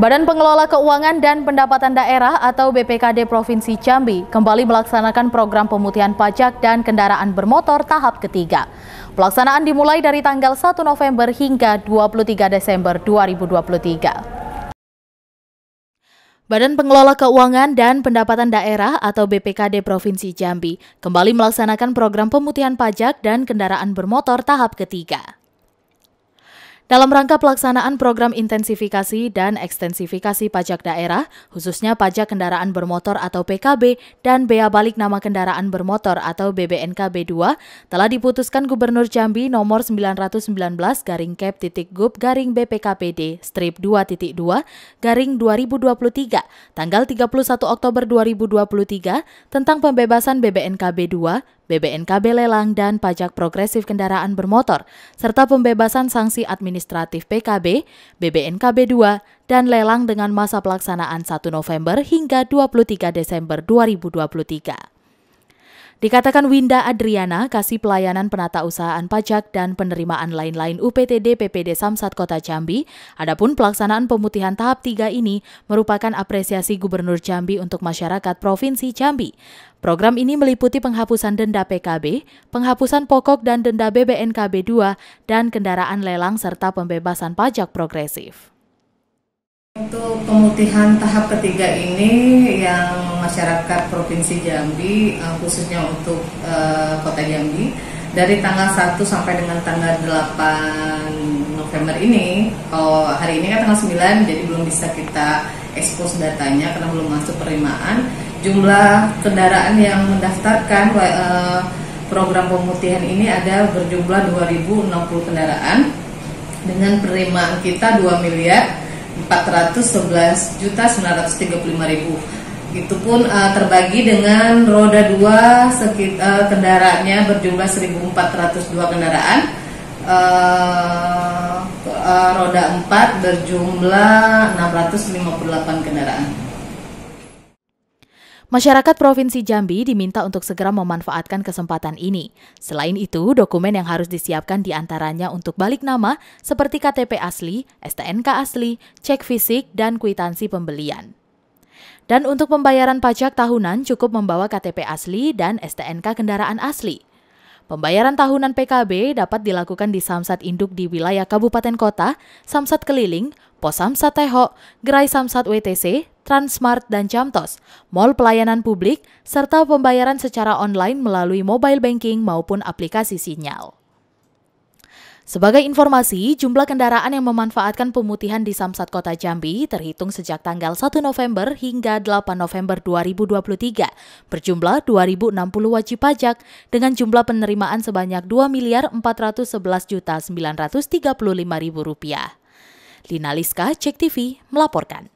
Badan Pengelola Keuangan dan Pendapatan Daerah atau BPKD Provinsi Jambi kembali melaksanakan program pemutihan pajak dan kendaraan bermotor tahap ketiga. Pelaksanaan dimulai dari tanggal 1 November hingga 23 Desember 2023. Badan Pengelola Keuangan dan Pendapatan Daerah atau BPKD Provinsi Jambi kembali melaksanakan program pemutihan pajak dan kendaraan bermotor tahap ketiga. Dalam rangka pelaksanaan program intensifikasi dan ekstensifikasi pajak daerah, khususnya pajak kendaraan bermotor atau PKB dan bea balik nama kendaraan bermotor atau BBNKB 2, telah diputuskan Gubernur Jambi nomor 919 garing kep titik gub garing BPKPD strip 2.2 garing 2023 tanggal 31 Oktober 2023 tentang pembebasan BBNKB 2 BBNKB lelang dan pajak progresif kendaraan bermotor, serta pembebasan sanksi administratif PKB, BBNKB 2, dan lelang dengan masa pelaksanaan 1 November hingga 23 Desember 2023. Dikatakan Winda Adriana, kasih pelayanan penata usahaan pajak dan penerimaan lain-lain UPTD PPD Samsat Kota Jambi, adapun pelaksanaan pemutihan tahap 3 ini merupakan apresiasi Gubernur Jambi untuk masyarakat Provinsi Jambi. Program ini meliputi penghapusan denda PKB, penghapusan pokok dan denda BBNKB 2, dan kendaraan lelang serta pembebasan pajak progresif. Untuk pemutihan tahap ketiga ini yang masyarakat Provinsi Jambi uh, khususnya untuk uh, Kota Jambi dari tanggal 1 sampai dengan tanggal 8 November ini kalau hari ini kan tanggal 9 jadi belum bisa kita expose datanya karena belum masuk penerimaan jumlah kendaraan yang mendaftarkan eh, program pemutihan ini ada berjumlah 2060 kendaraan dengan penerimaan kita 2 miliar 411 juta 935 ribu itu pun uh, terbagi dengan roda 2 sekitar uh, eh, kendaraannya berjumlah 1.402 kendaraan. Uh, uh, roda 4 berjumlah 658 kendaraan. Masyarakat Provinsi Jambi diminta untuk segera memanfaatkan kesempatan ini. Selain itu, dokumen yang harus disiapkan diantaranya untuk balik nama seperti KTP asli, STNK asli, cek fisik, dan kwitansi pembelian. Dan untuk pembayaran pajak tahunan cukup membawa KTP asli dan STNK kendaraan asli. Pembayaran tahunan PKB dapat dilakukan di Samsat Induk di wilayah Kabupaten Kota, Samsat Keliling, Pos Samsat Teho, Gerai Samsat WTC, Transmart, dan Camtos, Mall Pelayanan Publik, serta pembayaran secara online melalui mobile banking maupun aplikasi sinyal. Sebagai informasi, jumlah kendaraan yang memanfaatkan pemutihan di Samsat Kota Jambi terhitung sejak tanggal 1 November hingga 8 November 2023 berjumlah 2.060 wajib pajak dengan jumlah penerimaan sebanyak 2 miliar 411 juta 935 ribu rupiah. Lina Liska, Cek TV, melaporkan.